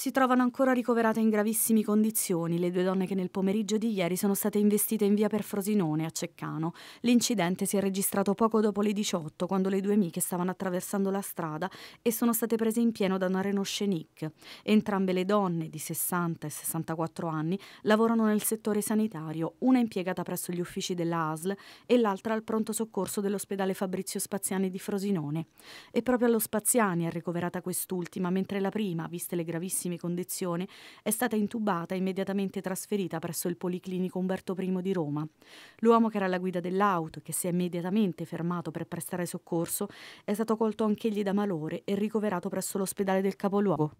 si trovano ancora ricoverate in gravissime condizioni le due donne che nel pomeriggio di ieri sono state investite in via per Frosinone a Ceccano. L'incidente si è registrato poco dopo le 18, quando le due amiche stavano attraversando la strada e sono state prese in pieno da una Renault Scenic. Entrambe le donne, di 60 e 64 anni, lavorano nel settore sanitario, una impiegata presso gli uffici della ASL e l'altra al pronto soccorso dell'ospedale Fabrizio Spaziani di Frosinone. E proprio allo Spaziani è ricoverata quest'ultima, mentre la prima, viste le gravissime gravissime condizioni, è stata intubata e immediatamente trasferita presso il Policlinico Umberto I di Roma. L'uomo che era alla guida dell'auto, che si è immediatamente fermato per prestare soccorso, è stato colto anch'egli da malore e ricoverato presso l'ospedale del capoluogo.